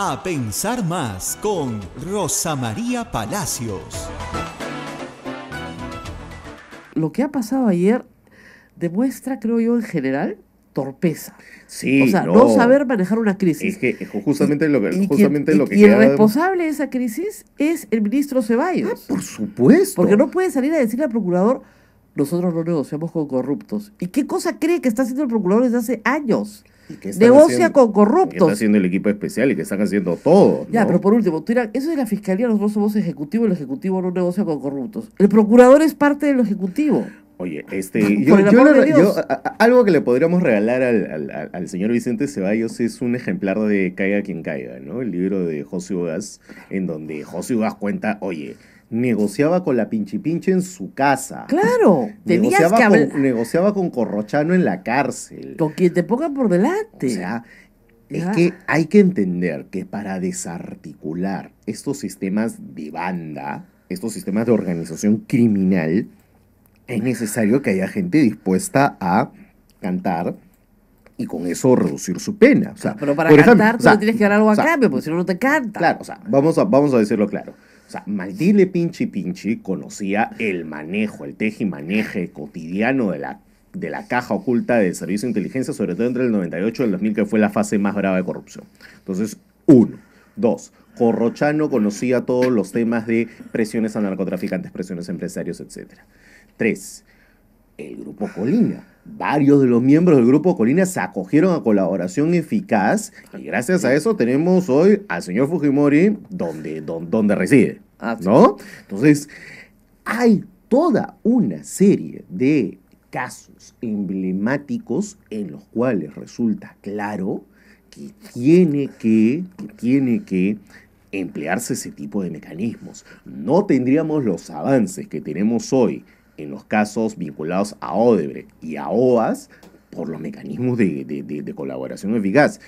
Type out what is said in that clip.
A Pensar Más con Rosa María Palacios. Lo que ha pasado ayer demuestra, creo yo, en general, torpeza. Sí, o sea, no. saber manejar una crisis. Es que justamente lo que, justamente lo que y, y el responsable de esa crisis es el ministro Ceballos. Ah, por supuesto. Porque no puede salir a decirle al procurador, nosotros no negociamos con corruptos. ¿Y qué cosa cree que está haciendo el procurador desde hace años? Negocia con corruptos. Que está haciendo el equipo especial y que están haciendo todo. Ya, pero por último, tú dirás, eso de la fiscalía, nosotros somos ejecutivo, el ejecutivo no negocia con corruptos. El procurador es parte del ejecutivo. Oye, este, yo, algo que le podríamos regalar al, al, señor Vicente Ceballos es un ejemplar de Caiga quien caiga, ¿no? El libro de José Ugas, en donde José Ugas cuenta, oye, negociaba con la pinche pinche en su casa. Claro, negociaba, con, negociaba con Corrochano en la cárcel. Con quien te ponga por delante. O sea, ah. es que hay que entender que para desarticular estos sistemas de banda, estos sistemas de organización criminal, es necesario que haya gente dispuesta a cantar y con eso reducir su pena. pero para cantar tú tienes que dar algo a cambio, porque si no, no te canta. Claro, o sea, vamos a, vamos a decirlo claro. O sea, Maldile Pinchi Pinchi conocía el manejo, el tejimaneje cotidiano de la, de la caja oculta del Servicio de Inteligencia, sobre todo entre el 98 y el 2000, que fue la fase más grave de corrupción. Entonces, uno. Dos, Corrochano conocía todos los temas de presiones a narcotraficantes, presiones a empresarios, etc. Tres, el Grupo Colina. Varios de los miembros del Grupo Colina se acogieron a colaboración eficaz y gracias a eso tenemos hoy al señor Fujimori donde, donde, reside. Ah, ¿No? Entonces, hay toda una serie de casos emblemáticos en los cuales resulta claro que tiene que tiene que emplearse ese tipo de mecanismos. No tendríamos los avances que tenemos hoy en los casos vinculados a Odebrecht y a OAS por los mecanismos de, de, colaboración eficaz.